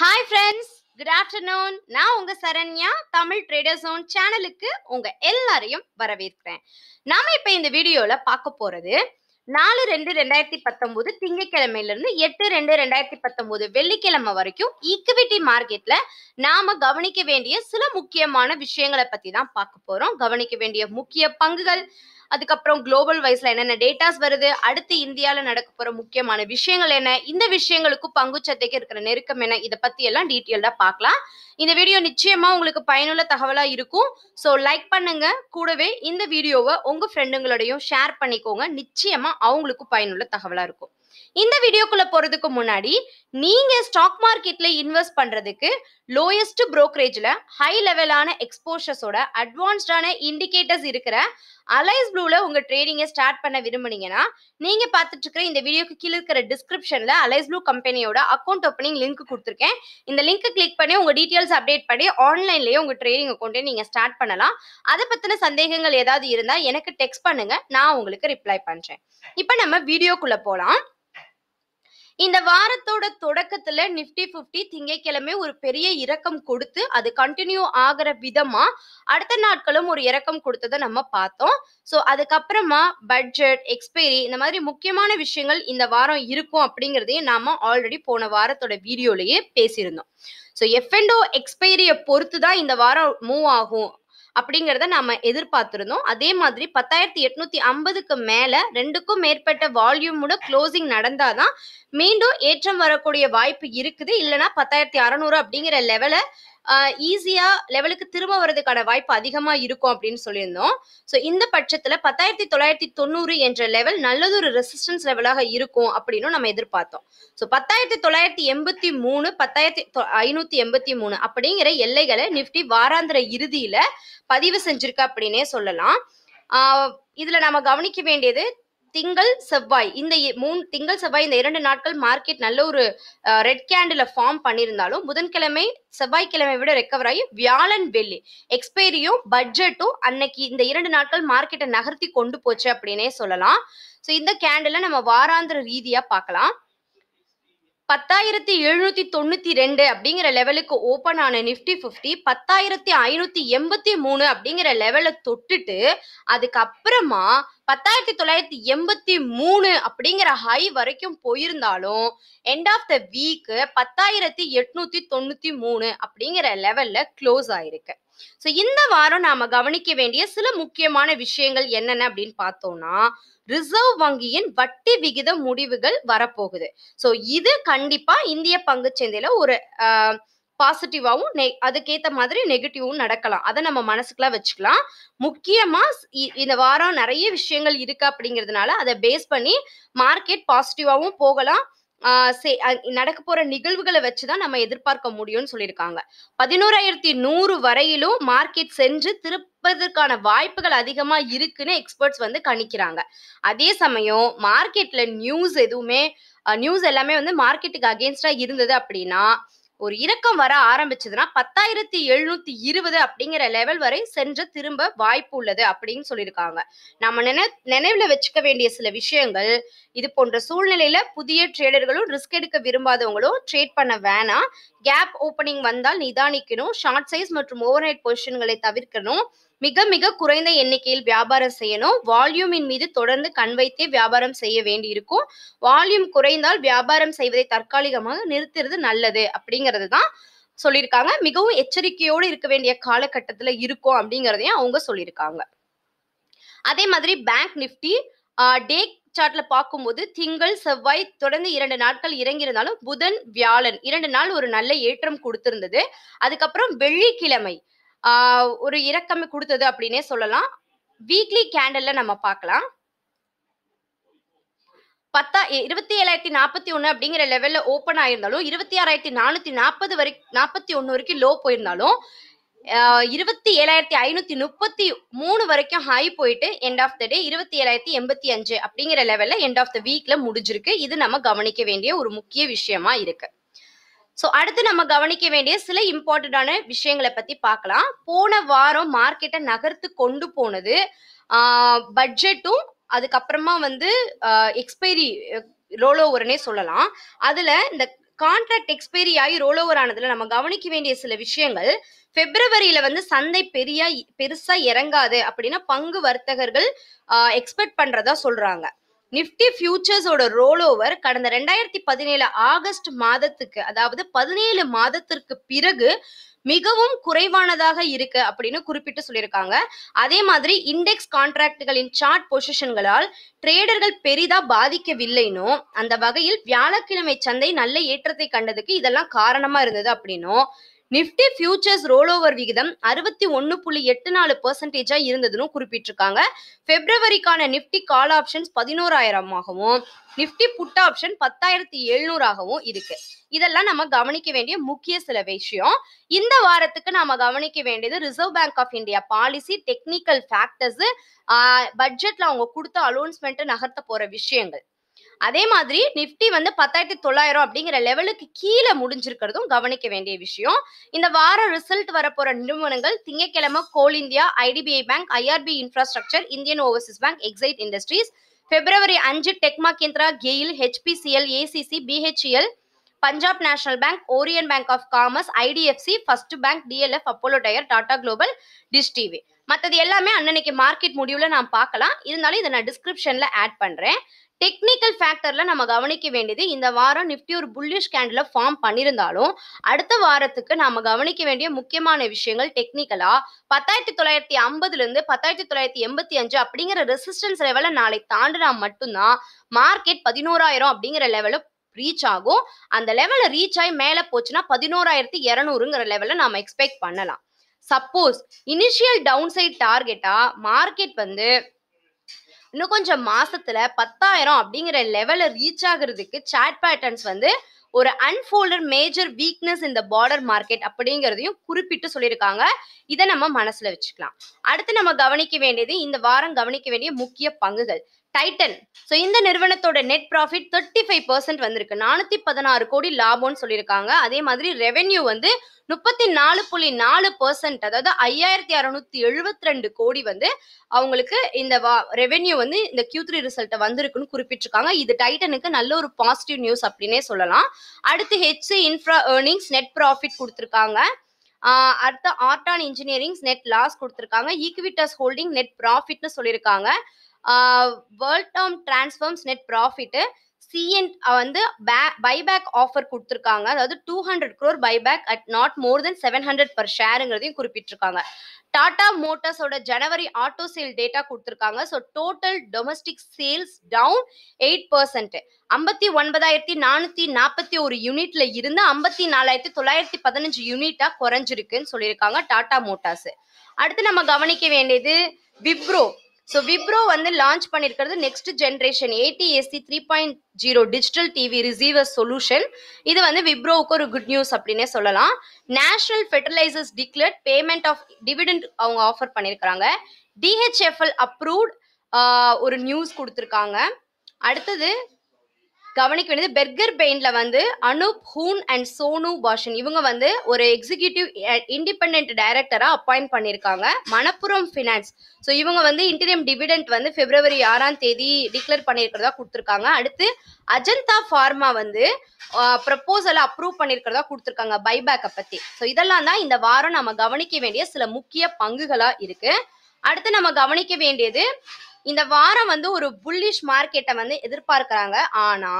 hi friends good afternoon நான் உங்க Saranya Tamil trader zone சேனலுக்கு உங்க எல்லாரையும் வரவேற்கிறேன் நாம இப்ப இந்த வீடியோல பார்க்க போறது நாலு ரெண்டு ரெண்டாயிரத்தி பத்தொன்பது திங்கக்கிழமையில இருந்து எட்டு ரெண்டு ரெண்டாயிரத்தி பத்தொன்பது வெள்ளிக்கிழமை வரைக்கும் ஈக்குவிட்டி மார்க்கெட்ல நாம கவனிக்க வேண்டிய சில முக்கியமான விஷயங்களை பத்தி தான் பார்க்க போறோம் கவனிக்க வேண்டிய முக்கிய பங்குகள் அதுக்கப்புறம் குளோபல் வைஸ்ல என்னென்ன டேட்டாஸ் வருது அடுத்து இந்தியாவில் நடக்க போற முக்கியமான விஷயங்கள் என்ன இந்த விஷயங்களுக்கும் பங்குச்சத்தைக்கு இருக்கிற நெருக்கம் என்ன இதை பத்தி எல்லாம் டீட்டெயில்டா பார்க்கலாம் இந்த வீடியோ நிச்சயமா உங்களுக்கு பயனுள்ள தகவலா இருக்கும் ஸோ லைக் பண்ணுங்க கூடவே இந்த வீடியோவை உங்க ஃப்ரெண்டுங்களோடையும் ஷேர் பண்ணிக்கோங்க நிச்சயமா அவங்களுக்கும் பயனுள்ள தகவலா இருக்கும் இந்த வீடியோக்குள்ள போறதுக்கு முன்னாடி நீங்க ஸ்டாக் மார்க்கெட்ல இன்வெஸ்ட் பண்றதுக்கு லோயஸ்ட் புரோக்கரேஜ்ல ஹை லெவலான எக்ஸ்போஷர்ஸோட அட்வான்ஸ்டான இண்டிகேட்டர்ஸ் இருக்கிற அலைஸ் ப்ளூல உங்க ட்ரேடிங்கை ஸ்டார்ட் பண்ண விரும்புனீங்கன்னா நீங்க பார்த்துட்டு இருக்கிற இந்த வீடியோக்கு கீழே இருக்கிற டிஸ்கிரிப்ஷன்ல அலைஸ் ப்ளூ கம்பெனியோட அக்கௌண்ட் ஓப்பனிங் லிங்க் கொடுத்துருக்கேன் இந்த லிங்க் கிளிக் பண்ணி உங்க டீட்டெயில்ஸ் அப்டேட் பண்ணி ஆன்லைன்லயே உங்க ட்ரேடிங் அக்கௌண்ட்டை நீங்க ஸ்டார்ட் பண்ணலாம் அதை பத்தின சந்தேகங்கள் ஏதாவது இருந்தா எனக்கு டெக்ஸ்ட் பண்ணுங்க நான் உங்களுக்கு ரிப்ளை பண்றேன் இப்போ நம்ம வீடியோக்குள்ள போலாம் இந்த வாரத்தோட தொடக்கத்துல நிப்டி பிப்டி திங்கட்கிழமை ஒரு பெரிய இறக்கம் கொடுத்து அது கண்டினியூ ஆகிற விதமா அடுத்த நாட்களும் ஒரு இறக்கம் கொடுத்ததை நம்ம பார்த்தோம் ஸோ அதுக்கப்புறமா பட்ஜெட் எக்ஸ்பைரி இந்த மாதிரி முக்கியமான விஷயங்கள் இந்த வாரம் இருக்கும் அப்படிங்கிறதையும் நாம ஆல்ரெடி போன வாரத்தோட வீடியோலயே பேசியிருந்தோம் ஸோ எஃப்எண்டோ எக்ஸ்பைரியை பொறுத்து தான் இந்த வாரம் மூவ் ஆகும் அப்படிங்கிறத நாம எதிர்பார்த்திருந்தோம் அதே மாதிரி பத்தாயிரத்தி எட்நூத்தி ஐம்பதுக்கு மேல ரெண்டுக்கும் மேற்பட்ட வால்யூமோட க்ளோசிங் நடந்தாதான் மீண்டும் ஏற்றம் வரக்கூடிய வாய்ப்பு இருக்குது இல்லைன்னா பத்தாயிரத்தி அறநூறு அப்படிங்கிற லெவலை ஈஸியா லெவலுக்கு திரும்ப வர்றதுக்கான வாய்ப்பு அதிகமா இருக்கும் அப்படின்னு சொல்லியிருந்தோம் ஸோ இந்த பட்சத்துல பத்தாயிரத்தி தொள்ளாயிரத்தி தொண்ணூறு என்ற லெவல் நல்லது ஒரு ரெசிஸ்டன்ஸ் லெவலாக இருக்கும் அப்படின்னு நம்ம எதிர்பார்த்தோம் ஸோ பத்தாயிரத்தி தொள்ளாயிரத்தி எண்பத்தி மூணு பத்தாயிரத்தி ஐநூத்தி எண்பத்தி மூணு அப்படிங்கிற எல்லைகளை நிப்டி வாராந்திர இறுதியில பதிவு செஞ்சிருக்கு அப்படின்னே சொல்லலாம் இதுல நம்ம கவனிக்க வேண்டியது திங்கள் செவ்வாய் இந்த மூணு திங்கள் செவ்வாய் இந்த இரண்டு நாட்கள் மார்க்கெட் நல்ல ஒரு ரெட் கேண்டில் ஃபார்ம் பண்ணியிருந்தாலும் புதன்கிழமை செவ்வாய்க்கிழமை விட ரெக்கவர் ஆகி வியாழன் வெள்ளி எக்ஸ்பைரியும் பட்ஜெட்டும் அன்னைக்கு இந்த இரண்டு நாட்கள் மார்க்கெட்டை நகர்த்தி கொண்டு போச்சு அப்படின்னே சொல்லலாம் ஸோ இந்த கேண்டில் நம்ம வாராந்திர ரீதியாக பார்க்கலாம் பத்தாயிரத்தி எழுநூத்தி தொண்ணூத்தி ரெண்டு அப்படிங்கிற லெவலுக்கு ஓபன் ஆன நிப்டி பிப்டி பத்தாயிரத்தி ஐநூத்தி எண்பத்தி மூணு அப்படிங்கிற லெவலை தொட்டுட்டு அதுக்கப்புறமா பத்தாயிரத்தி தொள்ளாயிரத்தி எண்பத்தி மூணு அப்படிங்கிற ஹை வரைக்கும் போயிருந்தாலும் எண்ட் ஆஃப் த வீக்கு பத்தாயிரத்தி எட்நூத்தி தொண்ணூத்தி மூணு அப்படிங்கிற லெவல்ல க்ளோஸ் ஆயிருக்கு ஸோ இந்த வாரம் நாம கவனிக்க வேண்டிய சில முக்கியமான விஷயங்கள் என்னென்ன அப்படின்னு பார்த்தோம்னா ரிசர்வ் வங்கியின் வட்டி விகித முடிவுகள் வரப்போகுது ஸோ இது கண்டிப்பா இந்திய பங்கு சந்தையில ஒரு பாசிட்டிவாகவும் நெ அதுக்கேற்ற மாதிரி நெகட்டிவும் நடக்கலாம் அதை நம்ம மனசுக்குள்ள வச்சுக்கலாம் முக்கியமா இந்த வாரம் நிறைய விஷயங்கள் இருக்கு அப்படிங்கிறதுனால அதை பேஸ் பண்ணி மார்க்கெட் பாசிட்டிவாகவும் போகலாம் நடக்க போற நிகழ்வுகளை வச்சுதான் நம்ம எதிர்பார்க்க முடியும்னு சொல்லியிருக்காங்க பதினோராயிரத்தி நூறு வரையிலும் மார்க்கெட் சென்று திருப்பதற்கான வாய்ப்புகள் அதிகமா இருக்குன்னு எக்ஸ்பர்ட்ஸ் வந்து கணிக்கிறாங்க அதே சமயம் மார்க்கெட்ல நியூஸ் எதுவுமே நியூஸ் எல்லாமே வந்து மார்க்கெட்டுக்கு அகேன்ஸ்டா இருந்தது அப்படின்னா ஒரு இறக்கம் வர ஆரம்பிச்சதுன்னா பத்தாயிரத்தி எழுநூத்தி இருபது அப்படிங்கிற லெவல் வரை சென்று திரும்ப வாய்ப்பு உள்ளது அப்படின்னு சொல்லியிருக்காங்க நம்ம நினை நினைவுல வச்சுக்க வேண்டிய சில விஷயங்கள் இது போன்ற சூழ்நிலையில புதிய ட்ரேடர்களும் ரிஸ்க் எடுக்க விரும்பாதவங்களும் ட்ரேட் பண்ண வேணாம் கேப் ஓப்பனிங் வந்தால் நிதானிக்கணும் ஷார்ட் சைஸ் மற்றும் ஓவர் ஹெட் பொசிஷன்களை தவிர்க்கணும் மிக மிக குறைந்த எண்ணிக்கையில் வியாபாரம் செய்யணும் வால்யூமின் மீது தொடர்ந்து கண் வைத்தே வியாபாரம் செய்ய வேண்டி இருக்கும் வால்யூம் குறைந்தால் வியாபாரம் செய்வதை தற்காலிகமாக நிறுத்துறது நல்லது அப்படிங்கிறது தான் சொல்லியிருக்காங்க மிகவும் எச்சரிக்கையோடு இருக்க வேண்டிய காலகட்டத்துல இருக்கும் அப்படிங்கிறதையும் அவங்க சொல்லியிருக்காங்க அதே மாதிரி பேங்க் நிஃப்டி டே சார்ட்ல பார்க்கும்போது திங்கள் செவ்வாய் தொடர்ந்து இரண்டு நாட்கள் இறங்கியிருந்தாலும் புதன் வியாழன் இரண்டு நாள் ஒரு நல்ல ஏற்றம் கொடுத்திருந்தது அதுக்கப்புறம் வெள்ளிக்கிழமை ஒரு இறக்கம் கொடுத்தது அப்படின்னே சொல்லலாம் வீக்லி கேண்டல்ல நம்ம பார்க்கலாம் பத்தா இருபத்தி ஏழாயிரத்தி நாற்பத்தி ஒன்று அப்படிங்கிற லெவலில் ஓப்பன் ஆயிருந்தாலும் இருபத்தி ஆறாயிரத்தி நானூற்றி நாற்பது வரை நாற்பத்தி ஒன்று வரைக்கும் லோ போயிருந்தாலும் இருபத்தி ஏழாயிரத்தி ஐநூற்றி முப்பத்தி மூணு வரைக்கும் ஹை போயிட்டு எண்ட் ஆஃப் த டே இருபத்தி ஏழாயிரத்தி எண்பத்தி அஞ்சு அப்படிங்கிற லெவலில் எண்ட் ஆஃப் த வீக்கில் முடிஞ்சிருக்கு இது நம்ம கவனிக்க வேண்டிய ஒரு முக்கிய விஷயமா இருக்கு ஸோ அடுத்து நம்ம கவனிக்க வேண்டிய சில இம்பார்ட்டண்டான விஷயங்களை பற்றி பார்க்கலாம் போன வாரம் மார்க்கெட்டை நகர்த்து கொண்டு போனது பட்ஜெட்டும் அதுக்கப்புறமா வந்து எக்ஸ்பைரி ரோல் ஓவர்னே சொல்லலாம் அதில் இந்த கான்ட்ராக்ட் எக்ஸ்பைரி ஆகி ரோல் ஓவர் ஆனதுல நம்ம கவனிக்க வேண்டிய சில விஷயங்கள் பிப்ரவரியில வந்து சந்தை பெரிய பெருசா இறங்காது அப்படின்னா பங்கு வர்த்தகர்கள் எக்ஸ்பெக்ட் பண்றதா சொல்றாங்க நிப்டி ஃபியூச்சர்ஸோட ரோல் ஓவர் கடந்த ரெண்டாயிரத்தி பதினேழு ஆகஸ்ட் மாதத்துக்கு அதாவது பதினேழு மாதத்திற்கு பிறகு மிகவும் குறைவானதாக இருக்கு அப்படின்னு குறிப்பிட்டு சொல்லியிருக்காங்க அதே மாதிரி இண்டெக்ஸ் கான்ட்ராக்டுகளின் சார்ட் பொசிஷன்களால் ட்ரேடர்கள் பெரிதா பாதிக்கவில்லைனும் அந்த வகையில் வியாழக்கிழமை சந்தை நல்ல ஏற்றத்தை கண்டதுக்கு இதெல்லாம் காரணமா இருந்தது அப்படின்னும் நிப்டி ஃபியூச்சர்ஸ் ரோல் ஓவர் விகிதம் அறுபத்தி ஒன்று புள்ளி எட்டு நாலு பெர்சன்டேஜா இருந்ததுன்னு குறிப்பிட்டிருக்காங்க பிப்ரவரிக்கான நிப்டி கால் ஆப்ஷன்ஸ் பதினோராயிரமாகவும் நிப்டி புட் ஆப்ஷன் பத்தாயிரத்தி எழுநூறாகவும் இருக்கு இதெல்லாம் நம்ம கவனிக்க வேண்டிய முக்கிய சில விஷயம் இந்த வாரத்துக்கு நாம கவனிக்க வேண்டியது Reserve Bank of India policy technical factors பட்ஜெட்ல அவங்க கொடுத்த அலோன்ஸ்மெண்ட் நகர்த்த போற விஷயங்கள் அதே மாதிரி நிப்டி வந்து பத்தாயிரத்தி தொள்ளாயிரம் அப்படிங்கிற லெவலுக்கு கீழே முடிஞ்சிருக்கிறதும் கவனிக்க வேண்டிய விஷயம் இந்த வார ரிசல்ட் வரப்போற நிறுவனங்கள் திங்கக்கிழமை Coal India IDBI Bank IRB Infrastructure Indian Overseas Bank Exide Industries பிப்ரவரி அஞ்சு டெக்மா கேந்திரா GAIL HPCL ACC BHEL Punjab National Bank Oriental Bank of Commerce IDFC First Bank DLF Apollo tyre Tata global Dish TV மற்றது எல்லாமே அன்னன்னைக்கு மார்க்கெட் முடிவில் நான் பார்க்கலாம் இருந்தாலும் இதை நான் டிஸ்கிரிப்ஷனில் ஆட் பண்ணுறேன் டெக்னிக்கல் ஃபேக்டர்ல நம்ம கவனிக்க வேண்டியது இந்த வாரம் நிஃப்டி ஒரு புல்லிஷ் கேண்டில் ஃபார்ம் பண்ணியிருந்தாலும் அடுத்த வாரத்துக்கு நம்ம கவனிக்க வேண்டிய முக்கியமான விஷயங்கள் டெக்னிக்கலா பத்தாயிரத்தி தொள்ளாயிரத்தி ஐம்பதுல இருந்து பத்தாயிரத்தி தொள்ளாயிரத்தி எண்பத்தி அஞ்சு அப்படிங்கிற ரெசிஸ்டன்ஸ் லெவலை நாளை தாண்டினா மட்டும்தான் மார்க்கெட் பதினோராயிரம் அப்படிங்கிற லெவலில் ரீச் ஆகும் அந்த லெவலில் ரீச் ஆகி மேலே போச்சுன்னா பதினோராயிரத்தி இரநூறுங்கிற லெவலில் நம்ம எக்ஸ்பெக்ட் பண்ணலாம் சப்போஸ் இனிஷியல் டவுன் சைட் டார்கெட்டா மார்க்கெட் வந்து இன்னும் கொஞ்சம் மாசத்துல பத்தாயிரம் அப்படிங்கிற லெவல ரீச் ஆகுறதுக்கு சாட் பேட்டர்ன்ஸ் வந்து ஒரு அன்ஃபோல்டர் மேஜர் வீக்னஸ் இந்த பார்டர் மார்க்கெட் அப்படிங்கிறதையும் குறிப்பிட்டு சொல்லியிருக்காங்க இதை நம்ம மனசுல வச்சுக்கலாம் அடுத்து நம்ம கவனிக்க வேண்டியது இந்த வாரம் கவனிக்க வேண்டிய முக்கிய பங்குகள் டைட்டன் ஸோ இந்த நிறுவனத்தோட net profit thirty five percent வந்திருக்கு நானூற்றி பதினாறு கோடி லாபம்னு சொல்லியிருக்காங்க அதே மாதிரி ரெவென்யூ வந்து முப்பத்தி நாலு புள்ளி நாலு பர்சன்ட் அதாவது ஐயாயிரத்தி அறுநூத்தி எழுபத்தி ரெண்டு கோடி வந்து அவங்களுக்கு இந்த ரெவென்யூ வந்து இந்த கியூ த்ரீ ரிசல்ட்டை வந்திருக்குன்னு குறிப்பிட்டிருக்காங்க இது டைட்டனுக்கு நல்ல ஒரு பாசிட்டிவ் நியூஸ் அப்படின்னே சொல்லலாம் அடுத்து H infra earnings net profit கொடுத்துருக்காங்க அடுத்த ஆர்டான் இன்ஜினியரிங்ஸ் நெட் லாஸ் கொடுத்துருக்காங்க ஈக்விட்டஸ் ஹோல்டிங் நெட் ப்ராஃபிட்னு சொல்லியிருக்காங்க வேர்ல்ட் டம் டிரான்ஸ்ஃபார்ம்ஸ் நெட் ப்ராஃபிட்டு சிஎன் வந்து பைபேக் ஆஃபர் கொடுத்துருக்காங்க அதாவது two hundred crore buyback at not more then seven hundred per ஷேருங்கிறதையும் குறிப்பிட்டிருக்காங்க டாடா மோட்டார்ஸோட ஜனவரி ஆட்டோ சேல் டேட்டா கொடுத்துருக்காங்க so total domestic sales down eight percent ஐம்பத்தி ஒன்பதாயிரத்தி நானூற்றி நாற்பத்தி ஒரு யூனிட்ல இருந்து ஐம்பத்தி நாலாயிரத்தி தொள்ளாயிரத்தி பதினஞ்சு யூனிட்டா குறைஞ்சிருக்குன்னு சொல்லியிருக்காங்க டாடா மோட்டார்ஸ் அடுத்து நம்ம கவனிக்க வேண்டியது விப்ரோ ஸோ விப்ரோ வந்து லான்ச் பண்ணியிருக்கிறது next generation A T S C three point zero digital TV receiver solution இது வந்து விப்ரோவுக்கு ஒரு குட் நியூஸ் அப்படின்னே சொல்லலாம் national fertilizers declared payment of dividend அவங்க ஆஃபர் பண்ணியிருக்கிறாங்க டிஹெச்எஃப்எல் அப்ரூவ்ட் ஒரு நியூஸ் கொடுத்துருக்காங்க அடுத்தது கவனிக்க வேண்டியது பெர்கர் பெயின்ல வந்து அனூப் ஹூன் அண்ட் சோனு பாஷன் இவங்க வந்து ஒரு எக்ஸிகியூட்டிவ் இண்டிபெண்ட் டைரக்டரா அப்பாயிண்ட் பண்ணியிருக்காங்க மணப்புரம் ஃபினான்ஸ் ஸோ இவங்க வந்து இன்டீரியம் டிவிடெண்ட் வந்து பிப்ரவரி ஆறாம் தேதி டிக்ளேர் பண்ணியிருக்கிறதா கொடுத்துருக்காங்க அடுத்து அஜந்தா ஃபார்மா வந்து ப்ரப்போசல் eh, அப்ரூவ் பண்ணியிருக்கிறதா கொடுத்துருக்காங்க பைபேக்கை பற்றி ஸோ இதெல்லாம் தான் இந்த வாரம் நம்ம கவனிக்க வேண்டிய சில முக்கிய பங்குகளாக இருக்கு அடுத்து நம்ம கவனிக்க வேண்டியது இந்த வாரம் வந்து ஒரு புல்லிஷ் மார்க்கெட்டை வந்து எதிர்பார்க்கிறாங்க ஆனா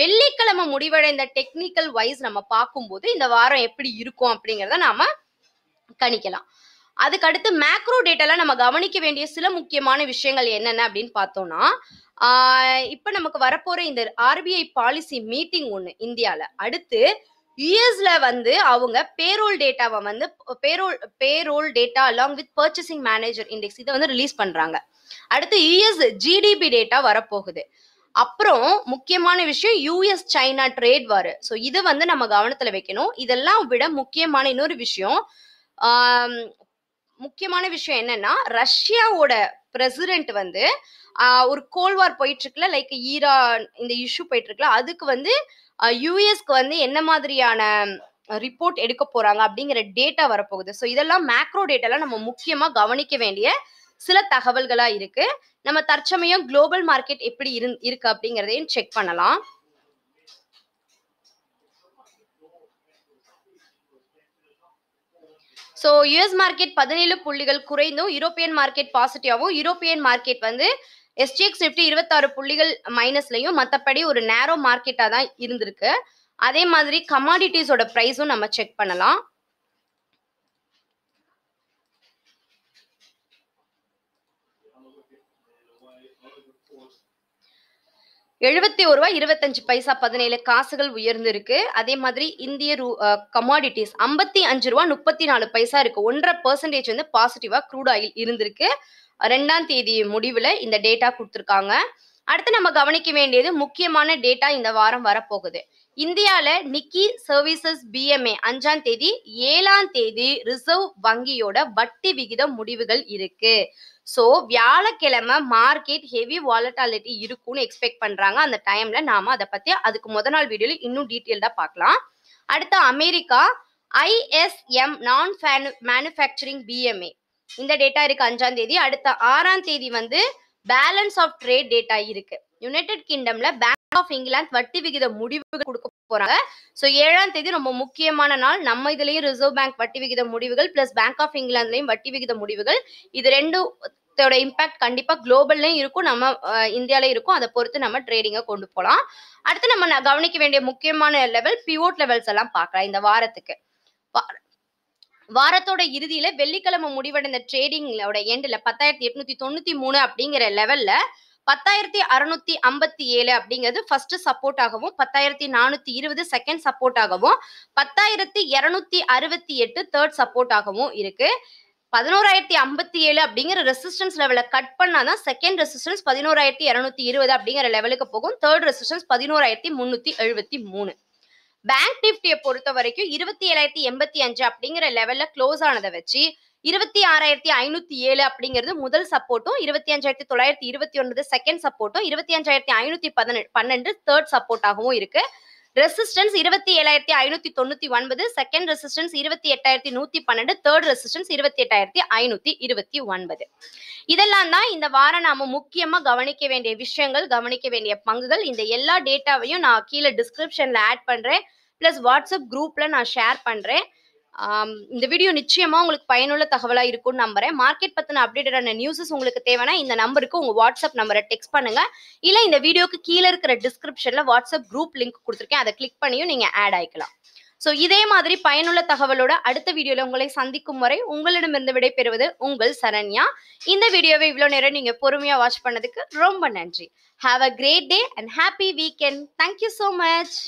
வெள்ளிக்கிழமை முடிவடைந்த டெக்னிக்கல் வைஸ் நம்ம பார்க்கும்போது இந்த வாரம் எப்படி இருக்கும் அப்படிங்கிறத நாம கணிக்கலாம் அதுக்கடுத்து மேக்ரோ டேட்டால நம்ம கவனிக்க வேண்டிய சில முக்கியமான விஷயங்கள் என்னென்ன அப்படின்னு பார்த்தோம்னா இப்போ நமக்கு வரப்போற இந்த ஆர்பிஐ பாலிசி மீட்டிங் ஒன்று இந்தியாவில் அடுத்து யூஎஸ்ல வந்து அவங்க பேரோல் டேட்டாவை வந்து payroll payroll data along with purchasing manager index இதை வந்து ரிலீஸ் பண்றாங்க அடுத்து யூஎஸ் ஜிடிபி டேட்டா வரப்போகுது அப்புறம் முக்கியமான விஷயம் US China trade war so இதை வந்து நம்ம கவனத்தில் வைக்கணும் இதெல்லாம் விட முக்கியமான இன்னொரு விஷயம் முக்கியமான விஷயம் என்னன்னா ரஷ்யாவோட பிரசிடென்ட் வந்து ஒரு கோல்வார் போயிட்டு இருக்குல்ல லைக் ஈரான் இந்த இஷ்யூ போயிட்டு இருக்குல்ல அதுக்கு வந்து யூஎஸ்க்கு வந்து என்ன மாதிரியான ரிப்போர்ட் எடுக்க போறாங்க அப்படிங்கிற டேட்டா வரப்போகுது ஸோ இதெல்லாம் மேக்ரோ டேட்டாலாம் நம்ம முக்கியமா கவனிக்க வேண்டிய சில தகவல்களா இருக்கு நம்ம தற்சமயம் குளோபல் மார்க்கெட் எப்படி இரு இருக்கு அப்படிங்கிறதையும் செக் பண்ணலாம் ஸோ யுஎஸ் மார்க்கெட் பதினேழு புள்ளிகள் குறைந்தும் யூரோப்பியன் மார்க்கெட் பாசிட்டிவாகவும் யூரோப்பியன் மார்க்கெட் வந்து எஸ்டிஎக்ஸ் நிஃப்டி இருபத்தாறு புள்ளிகள் மைனஸ்லையும் மற்றபடி ஒரு நேரோ மார்க்கெட்டாக தான் இருந்திருக்கு அதே மாதிரி கமாடிட்டிஸோட ப்ரைஸும் நம்ம செக் பண்ணலாம் எழுபத்தி ஒரு ரூபாய் இருபத்தஞ்சு பைசா பதினேழு காசுகள் உயர்ந்திருக்கு அதே மாதிரி இந்திய ரூ கமாடிட்டிஸ் ஐம்பத்தி அஞ்சு ரூபா முப்பத்தி நாலு பைசா இருக்கு ஒன்றரை பர்சன்டேஜ் வந்து பாசிட்டிவா க்ரூட் ஆயில் இருந்திருக்கு ரெண்டாம் தேதி முடிவில் இந்த டேட்டா கொடுத்துருக்காங்க அடுத்து நம்ம கவனிக்க வேண்டியது முக்கியமான டேட்டா இந்த வாரம் வரப்போகுது இந்தியால நிக்கி சர்வீசஸ் பிஎம்ஏ அஞ்சாம் தேதி ஏழாம் தேதி ரிசர்வ் வங்கியோட வட்டி விகித முடிவுகள் இருக்கு ஸோ வியாழக்கிழமை மார்க்கெட் ஹெவி வாலட்டாலிட்டி இருக்கும்னு எக்ஸ்பெக்ட் பண்ணுறாங்க அந்த டைமில் நாம் அதை பற்றி அதுக்கு முத நாள் வீடியோவில் இன்னும் டீட்டெயில்டாக பார்க்கலாம் அடுத்து அமெரிக்கா ஐஎஸ்எம் நான் ஃபேனு மேனுஃபேக்சரிங் பிஎம்ஏ இந்த டேட்டா இருக்குது அஞ்சாம் தேதி அடுத்த ஆறாம் தேதி வந்து பேலன்ஸ் ஆஃப் ட்ரேட் டேட்டா இருக்கு யுனைடெட் கிங்டம்ல பேங்க் ஆஃப் இங்கிலாந்து வட்டி விகித முடிவுகள் கொடுக்க போறாங்க ஸோ ஏழாம் தேதி ரொம்ப முக்கியமான நாள் நம்ம இதுலயும் ரிசர்வ் பேங்க் வட்டி விகித முடிவுகள் பிளஸ் பேங்க் ஆஃப் இங்கிலாந்துலயும் வட்டி விகித முடிவுகள் இது ரெண்டும் இதோட இம்பாக்ட் கண்டிப்பா குளோபல்லையும் இருக்கும் நம்ம இந்தியால இருக்கும் அதை பொறுத்து நம்ம ட்ரேடிங்கை கொண்டு போகலாம் அடுத்து நம்ம கவனிக்க வேண்டிய முக்கியமான லெவல் பிவோட் லெவல்ஸ் எல்லாம் பார்க்கலாம் இந்த வாரத்துக்கு வாரத்தோட இறுதியில வெள்ளிக்கிழமை முடிவடைந்த ட்ரேடிங்கோட எண்ட்ல பத்தாயிரத்தி எட்நூத்தி தொண்ணூத்தி மூணு அப்படிங்கிற லெவல்ல பத்தாயிரத்தி அறுநூத்தி ஐம்பத்தி ஏழு அப்படிங்கிறது ஃபர்ஸ்ட் சப்போர்ட் ஆகவும் பத்தாயிரத்தி நானூத்தி இருபது செகண்ட் சப்போர்ட் ஆகவும் பத்தாயிரத்தி இருநூத்தி அறுபத்தி எட்டு தேர்ட் சப்போர்ட் ஆகவும் இருக்கு பதினோராயிரத்தி ஐம்பத்தி ஏழு அப்படிங்கிற ரெசிஸ்டன்ஸ் லெவலை கட் தான் செகண்ட் ரெசிஸ்டன்ஸ் பதினோராயிரத்தி இரநூத்தி இருபது அப்படிங்கிற லெவலுக்கு போகும் தேர்ட் ரெசிஸ்டன்ஸ் பதினோராயிரத்தி முன்னூத்தி எழுபத்தி மூணு பேங்க் நிப்டியை பொறுத்த வரைக்கும் இருபத்தி ஏழாயிரத்தி எண்பத்தி அஞ்சு அப்படிங்கிற லெவல்ல க்ளோஸ் ஆனதை வச்சு இருபத்தி ஆறாயிரத்தி ஐநூத்தி ஏழு அப்படிங்கிறது முதல் சப்போர்ட்டும் இருபத்தி அஞ்சாயிரத்தி தொள்ளாயிரத்தி இருபத்தி ஒன்பது செகண்ட் சப்போர்ட்டும் இருபத்தி அஞ்சாயிரத்தி ஐநூத்தி பதினெட்டு பன்னெண்டு தேர்ட் சப்போர்ட்டாகவும் இருக்கு ரெசிஸ்டன்ஸ் இருபத்தி ஏழாயிரத்தி ஐநூத்தி தொண்ணூத்தி ஒன்பது செகண்ட் ரெசிஸ்டன்ஸ் இருபத்தி எட்டாயிரத்தி நூத்தி பன்னெண்டு தேர்ட் ரெசிஸ்டன்ஸ் இருபத்தி எட்டாயிரத்தி ஐநூத்தி இருபத்தி ஒன்பது இதெல்லாம் தான் இந்த வாரம் நாம முக்கியமா கவனிக்க வேண்டிய விஷயங்கள் கவனிக்க வேண்டிய பங்குகள் இந்த எல்லா டேட்டாவையும் நான் கீழே டிஸ்கிரிப்ஷன்ல ஆட் பண்றேன் பிளஸ் வாட்ஸ்அப் குரூப்ல நான் ஷேர் பண்றேன் இந்த வீடியோ நிச்சயமா உங்களுக்கு பயனுள்ள தகவலா இருக்கும்னு நம்புறேன் மார்க்கெட் பத்தின அப்டேட்டடான நியூஸஸ் உங்களுக்கு தேவைன்னா இந்த நம்பருக்கு உங்க வாட்ஸ்அப் நம்பரை டெக்ஸ்ட் பண்ணுங்க இல்ல இந்த வீடியோக்கு கீழே இருக்கிற டிஸ்கிரிப்ஷன்ல வாட்ஸ்அப் குரூப் லிங்க் கொடுத்துருக்கேன் அதை கிளிக் பண்ணியும் நீங்க ஆட் ஆயிக்கலாம் ஸோ இதே மாதிரி பயனுள்ள தகவலோட அடுத்த வீடியோவில் உங்களை சந்திக்கும் வரை உங்களிடமிருந்து விடைபெறுவது உங்கள் சரண்யா இந்த வீடியோவை இவ்வளோ நேரம் நீங்கள் பொறுமையாக வாட்ச் பண்ணதுக்கு ரொம்ப நன்றி have a great day and happy weekend thank you so much